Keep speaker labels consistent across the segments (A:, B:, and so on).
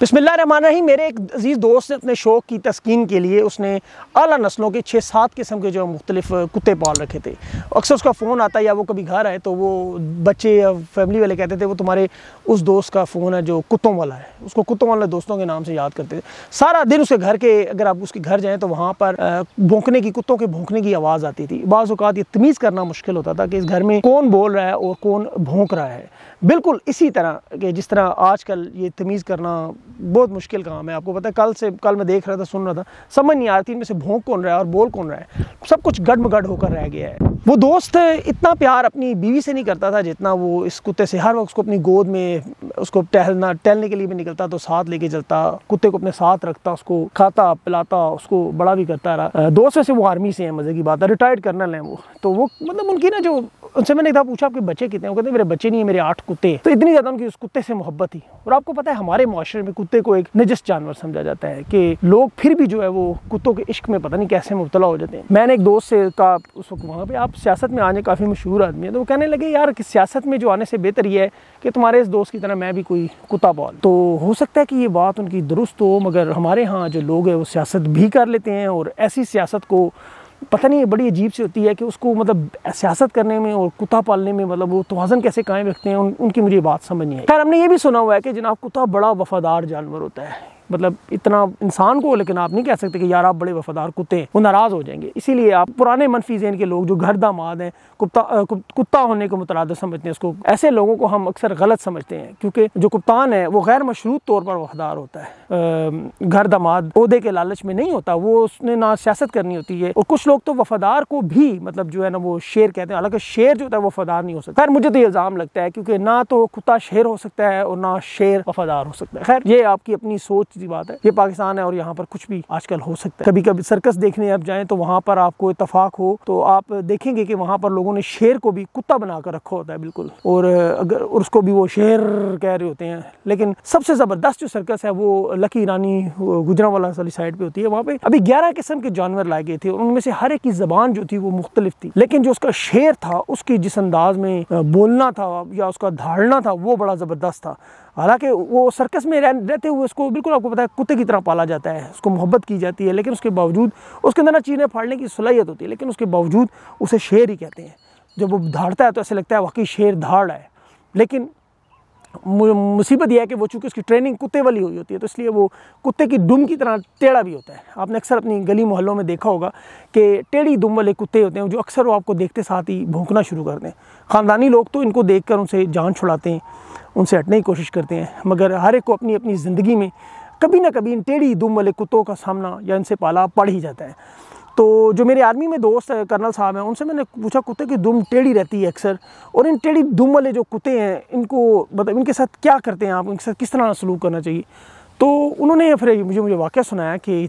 A: बसमिल्ल मेरे एक अजीज़ दोस्त ने अपने शौक़ की तस्किन के लिए उसने अला नस्लों के छः सात किस्म के जो मुख्तलिफ कुत्ते पाल रखे थे अक्सर उसका फ़ोन आता या वो कभी घर आए तो वो बच्चे या फैमिली वाले कहते थे वो तुम्हारे उस दोस्त का फ़ोन है जो कुत्तों वाला है उसको कुत्तों वाले दोस्तों के नाम से याद करते थे सारा दिन उसके घर के अगर आप उसके घर जाएँ तो वहाँ पर भोंकने की कुत्तों के भोंकने की आवाज़ आती थी बाज़ात ये तमीज़ करना मुश्किल होता था कि इस घर में कौन बोल रहा है और कौन भोंक रहा है बिल्कुल इसी तरह कि जिस तरह आजकल ये तमीज़ करना बहुत मुश्किल काम है आपको पता है कल से कल मैं देख रहा था सुन रहा था समझ नहीं आ रही थी इनमें से भोंक कौन रहा है और बोल कौन रहा है सब कुछ गड़मगड़ होकर रह गया है वो दोस्त इतना प्यार अपनी बीवी से नहीं करता था जितना वो इस कुत्ते से हर वक्त उसको अपनी गोद में उसको टहलना टहलने के लिए भी निकलता तो साथ लेके चलता कुत्ते को अपने साथ रखता उसको खाता पिलाता उसको बड़ा भी करता रहा दोस्त वैसे वो आर्मी से है मज़े की बात है रिटायर्ड कर्नल हैं वो तो वो मतलब उनकी ना जो उनसे मैंने एक पूछा आपके बच्चे कितने वो कहते मेरे बच्चे नहीं है मेरे आठ कुत्ते तो इतनी ज़्यादा उनकी उस कुत्ते से मोहब्बत थी और आपको पता है हमारे माशरे में कुत्ते को एक निजस्त जानवर समझा जाता है कि लोग फिर भी जो है वो कुत्तों के इश्क में पता नहीं कैसे मुबतला हो जाते हैं मैंने एक दोस्त से कहा उस वक्त वहाँ पर आप सियासत में आने काफ़ी मशहूर आदमी है तो वो कहने लगे यार कि सियासत में जो आने से बेहतर ये है कि तुम्हारे इस दोस्त की तरह मैं भी कोई कुत्ता बॉल तो हो सकता है कि ये बात उनकी दुरुस्त हो मगर हमारे यहाँ जो लोग हैं वो सियासत भी कर लेते हैं और ऐसी सियासत को पता नहीं बड़ी अजीब सी होती है कि उसको मतलब सियासत करने में और कुत्ता पालने में मतलब वो तोज़न कैसे कायम रखते हैं उन, उनकी मुझे बात समझ नहीं आई खैर हमने ये भी सुना हुआ है कि जनाब कुत्ता बड़ा वफादार जानवर होता है मतलब इतना इंसान को लेकिन आप नहीं कह सकते कि यार आप बड़े वफादार कुत्ते हैं वो नाराज़ हो जाएंगे इसीलिए आप पुराने मनफी जैन के लोग जो घर दामाद हैं कुत्ता कुत्ता होने को मुतरद समझते हैं उसको ऐसे लोगों को हम अक्सर गलत समझते हैं क्योंकि जो कुप्तान है वो गैर मशरूत तौर पर वफादार होता है घर दामाद पौधे के लालच में नहीं होता वो उसने ना सियासत करनी होती है और कुछ लोग तो वफादार को भी मतलब जो है ना वो शेर कहते हैं हालांकि शेर जो होता है वफादार नहीं हो सकता खैर मुझे तो इल्ज़ाम लगता है क्योंकि ना तो कुत्ता शेर हो सकता है और ना शेर वफादार हो सकता है खैर ये आपकी अपनी सोच अच्छी सी बात है ये पाकिस्तान है और यहाँ पर कुछ भी आजकल हो सकता है कभी कभी सर्कस देखने आप जाए तो वहाँ पर आपको इतफाक हो तो आप देखेंगे कि वहाँ पर लोगों ने शेर को भी कुत्ता बनाकर रखा होता है बिल्कुल और अगर उसको भी वो शेर कह रहे होते हैं लेकिन सबसे ज़बरदस्त जो सर्कस है वो लकी रानी गुजरा वाला वाली साइड पे होती है वहाँ पे अभी ग्यारह किस्म के जानवर लाए गए थे और उनमें से हर एक की ज़बान जो थी वो मुख्तलिफ थी लेकिन जो उसका शेर था उसकी जिस अंदाज में बोलना था या उसका धारणा था वो बड़ा ज़बरदस्त था हालांकि वो सर्कस में रहते हुए उसको बिल्कुल आपको पता है कुत्ते की तरह पाला जाता है उसको मोहब्बत की जाती है लेकिन उसके बावजूद उसके अंदर ना चीने फाड़ने की सलाहियत होती है लेकिन उसके बावजूद उसे शेर ही कहते हैं जब वो धाड़ता है तो ऐसे लगता है वाकई शेर धाड़ है लेकिन मुसीबत यह है कि वो चूँकि उसकी ट्रेनिंग कुत्ते वाली हुई होती है तो इसलिए वो कुत्ते की दुम की तरह टेढ़ा भी होता है आपने अक्सर अपनी गली मोहल्लों में देखा होगा कि टेढ़ी दुम वाले कुत्ते होते हैं जो अक्सर वो आपको देखते साथ ही भूखना शुरू कर दें ख़ानदानी लोग तो इनको देख कर उनसे जान छुड़ाते हैं उनसे हटने की कोशिश करते हैं मगर हर एक को अपनी अपनी ज़िंदगी में कभी ना कभी इन टेढ़ी दुम वाले कुत्तों का सामना या इनसे पाला पड़ ही जाता है तो जो मेरे आर्मी में दोस्त है कर्नल साहब हैं उनसे मैंने पूछा कुत्ते की दुम टेढ़ी रहती है अक्सर और इन टेढ़ी दुम वाले जो कुत्ते हैं इनको मतलब इनके साथ क्या करते हैं आप इनके साथ किस तरह सलूक करना चाहिए तो उन्होंने फिर मुझे मुझे वाक़ सुनाया कि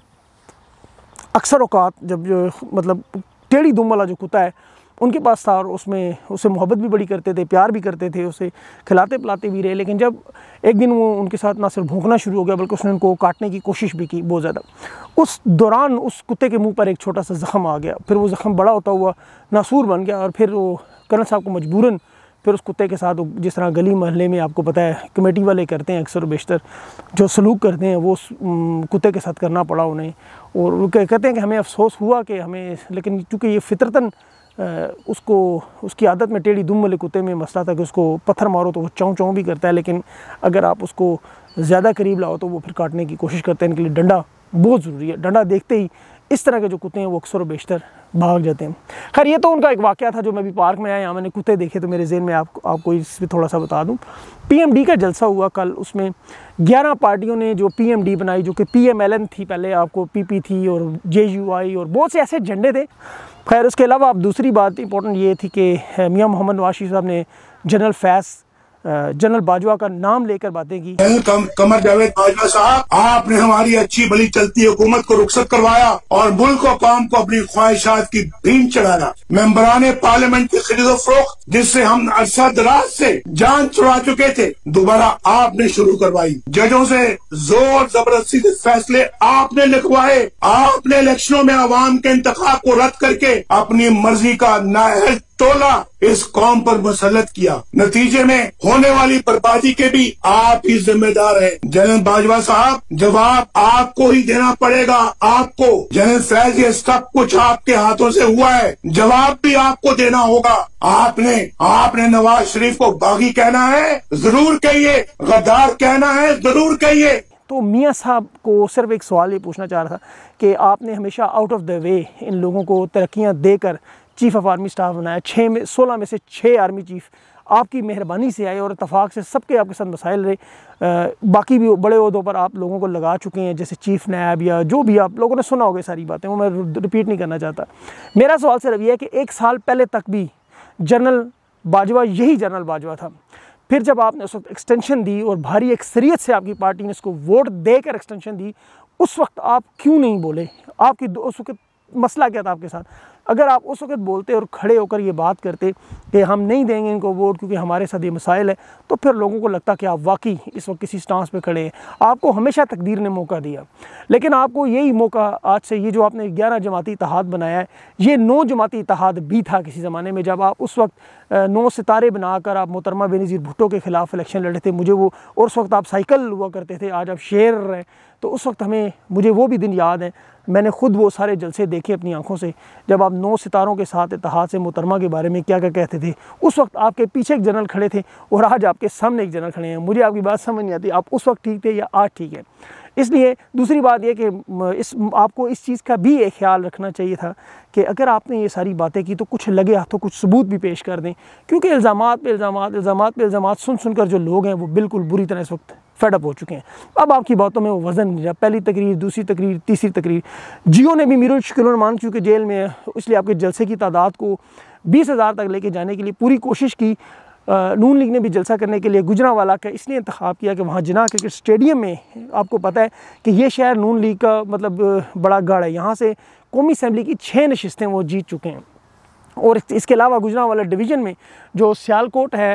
A: अक्सर अवकात जब जो मतलब टेढ़ी दुम वाला जो कुत्ता है उनके पास था और उसमें उससे मोहब्बत भी बड़ी करते थे प्यार भी करते थे उसे खिलाते पिलाते भी रहे लेकिन जब एक दिन वो उनके साथ ना सिर्फ भूखना शुरू हो गया बल्कि उसने उनको काटने की कोशिश भी की बहुत ज़्यादा उस दौरान उस कुत्ते के मुंह पर एक छोटा सा ज़ख़म आ गया फिर वो ज़ख़म बड़ा होता हुआ नासूर बन गया और फिर वो कर्नल साहब को मजबूरन फिर उस कुत्ते के साथ जिस तरह गली महल्ले में आपको पता है कमेटी वाले करते हैं अक्सर बेशतर जो सलूक करते हैं वो कुत्ते के साथ करना पड़ा उन्हें और कहते हैं कि हमें अफसोस हुआ कि हमें लेकिन चूँकि ये फितरतन उसको उसकी आदत में टेढ़ी दुम वाले कुत्ते में मसला था कि उसको पत्थर मारो तो वो चौं चौं भी करता है लेकिन अगर आप उसको ज़्यादा करीब लाओ तो वो फिर काटने की कोशिश करते हैं इनके लिए डंडा बहुत ज़रूरी है डंडा देखते ही इस तरह के जो कुत्ते हैं वो अक्सर बेशतर भाग जाते हैं खैर ये तो उनका एक वाक्य था जो मैं भी पार्क में आया यहाँ मैंने कुत्ते देखे तो मेरे जेन में आप, आपको इस पर थोड़ा सा बता दूँ डी का जलसा हुआ कल उसमें ग्यारह पार्टियों ने जो डी बनाई जो कि एन थी पहले आपको पी थी और आई और बहुत से ऐसे झंडे थे खैर उसके अलावा आप दूसरी बात इंपॉर्टेंट ये थी कि मियाँ मोहम्मद वाशी साहब ने जनरल फैज़ जनरल बाजवा का नाम लेकर बातें की कम, कमर जावेद बाजवा साहब आपने हमारी अच्छी बली चलती हुकूमत को रुखसत करवाया और मुल्क और कौम को अपनी ख्वाहिशात की भीम चढ़ाना मेम्बरान पार्लियामेंट की खरीदो फरोख जिससे हम अरसा दराज से जान छुड़ा चुके थे दोबारा आपने शुरू करवाई जजों से जोर जबरदस्ती से फैसले आपने लिखवाए आपने इलेक्शनों में आवाम के इंतखा को रद्द करके अपनी मर्जी का नाहज टोला इस कौम पर मुसलत किया नतीजे में होने वाली बर्बादी के भी आप ही जिम्मेदार हैं जनरल बाजवा साहब जवाब आपको ही देना पड़ेगा आपको जनरल फैज ये सब कुछ आपके हाथों से हुआ है जवाब भी आपको देना होगा आपने आपने नवाज शरीफ को बागी कहना है जरूर कहिए गद्दार कहना है जरूर कहिए तो मियाँ साहब को सिर्फ एक सवाल ये पूछना चाह रहा था कि आपने हमेशा आउट ऑफ द वे इन लोगों को तरक्याँ देकर चीफ ऑफ आर्मी स्टाफ बनाया छः में सोलह में से छः आर्मी चीफ आपकी मेहरबानी से आए और इतफाक़ से सबके आपके साथ मसाइल रहे आ, बाकी भी बड़े उहदों पर आप लोगों को लगा चुके हैं जैसे चीफ नायब या जो भी आप लोगों ने सुना होगा सारी बातें वो मैं रिपीट नहीं करना चाहता मेरा सवाल सिर्फ यह है कि एक साल पहले तक भी जनरल बाजवा यही जनरल बाजवा था फिर जब आपने उस वक्त एक्सटेंशन दी और भारी अक्सरियत से आपकी पार्टी ने उसको वोट देकर एक्सटेंशन दी उस वक्त आप क्यों नहीं बोले आपकी उस वक्त मसला क्या था आपके साथ अगर आप उस वक्त बोलते और खड़े होकर ये बात करते कि हम नहीं देंगे इनको वोट क्योंकि हमारे साथ ये मसाइल है तो फिर लोगों को लगता कि आप वाकई इस वक्त किसी स्टांस पे खड़े हैं आपको हमेशा तकदीर ने मौका दिया लेकिन आपको यही मौका आज से ये जो आपने ग्यारह जमाती इतिहाद बनाया है ये नौ जमाती इतिहाद भी था किसी ज़माने में जब आप उस वक्त नौ सितारे बनाकर आप मोहतरमा बेनज़ीर भुट्टो के ख़िलाफ़ इलेक्शन लड़े थे मुझे वो और उस वक्त आप साइकिल हुआ करते थे आज आप शेर हैं तो उस वक्त हमें मुझे वो भी दिन याद हैं मैंने खुद वो सारे जलसे देखे अपनी आंखों से जब आप नौ सितारों के साथ इतिहास मुतरमा के बारे में क्या क्या कहते थे उस वक्त आपके पीछे एक जनरल खड़े थे और आज आपके सामने एक जनरल खड़े हैं मुझे आपकी बात समझ नहीं आती आप उस वक्त ठीक थे या आज ठीक है इसलिए दूसरी बात यह कि इस आपको इस चीज़ का भी एक ख्याल रखना चाहिए था कि अगर आपने ये सारी बातें की तो कुछ लगे हाथों कुछ सबूत भी पेश कर दें क्योंकि इल्ज़ाम पे इल्ज़ाम इल्ज़ाम पे इल्ज़ाम सुन सुनकर जो लोग हैं वो बिल्कुल बुरी तरह इस वक्त फेडअप हो चुके हैं अब आपकी बातों में वो वज़न नहीं रहा पहली तकरीर दूसरी तकरीर तीसरी तकरीर जियो ने भी मीर मान चूँकि जेल में है इसलिए आपके जलसे की तादाद को बीस हज़ार तक लेके जाने के लिए पूरी कोशिश की नून लीग ने भी जलसा करने के लिए गुजरा वाला का इसलिए इंतखा किया कि वहाँ जना क्रिकेट स्टेडियम में आपको पता है कि ये शहर नून लीग का मतलब बड़ा गढ़ है यहाँ से कौमी असम्बली की छः नशस्तें वो जीत चुके हैं और इसके अलावा गुजरावाला डिवीज़न में जो सियालकोट है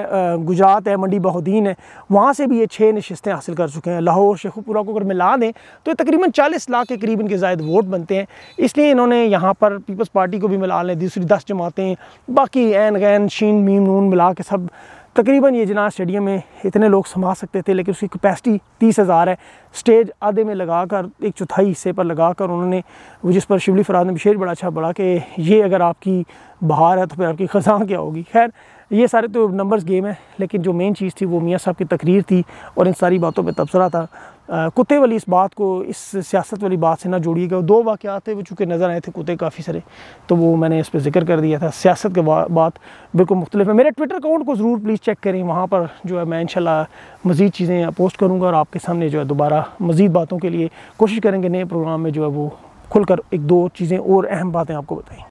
A: गुजरात है मंडी बहुद्दीन है वहाँ से भी ये छः नशस्तें हासिल कर चुके हैं लाहौर शेखुपुरा को अगर मिला दें तो ये तकरीबन चालीस लाख के करीब इनके जायद वोट बनते हैं इसलिए इन्होंने यहाँ पर पीपल्स पार्टी को भी मिला लें दूसरी दस जमातें बाकी एन गैन शीन मीम नून मिला के सब तकरीबन ये जना स्टेडियम में इतने लोग समा सकते थे लेकिन उसकी कैपेसिटी तीस हज़ार है स्टेज आधे में लगा कर एक चौथाई हिस्से पर लगा कर उन्होंने वो जिस पर शिवली फराज ने शेर बड़ा अच्छा पढ़ा कि ये अगर आपकी बहार है तो फिर आपकी ख़जा क्या होगी खैर ये सारे तो नंबर्स गेम है लेकिन जो मेन चीज़ थी वो मियाँ साहब की तकरीर थी और इन सारी बातों पर तबसरा था कुत्ते वाली इस बात को इस सियासत वाली बात से ना जोड़िएगा दो वाक़ात थे वो चूँकि नज़र आए थे कुत्ते काफ़ी सारे तो वो मैंने इस पर जिक्र कर दिया था सियासत के बात बिल्कुल मुख्तलिफ है मेरे ट्विटर अकाउंट को ज़रूर प्लीज़ चेक करें वहाँ पर जो है मैं इन मज़ीद चीज़ें पोस्ट करूँगा और आपके सामने जो है दोबारा मज़ीद बातों के लिए कोशिश करेंगे नए प्रोग्राम में जो है वो खुलकर एक दो चीज़ें और अहम बातें आपको बताएँ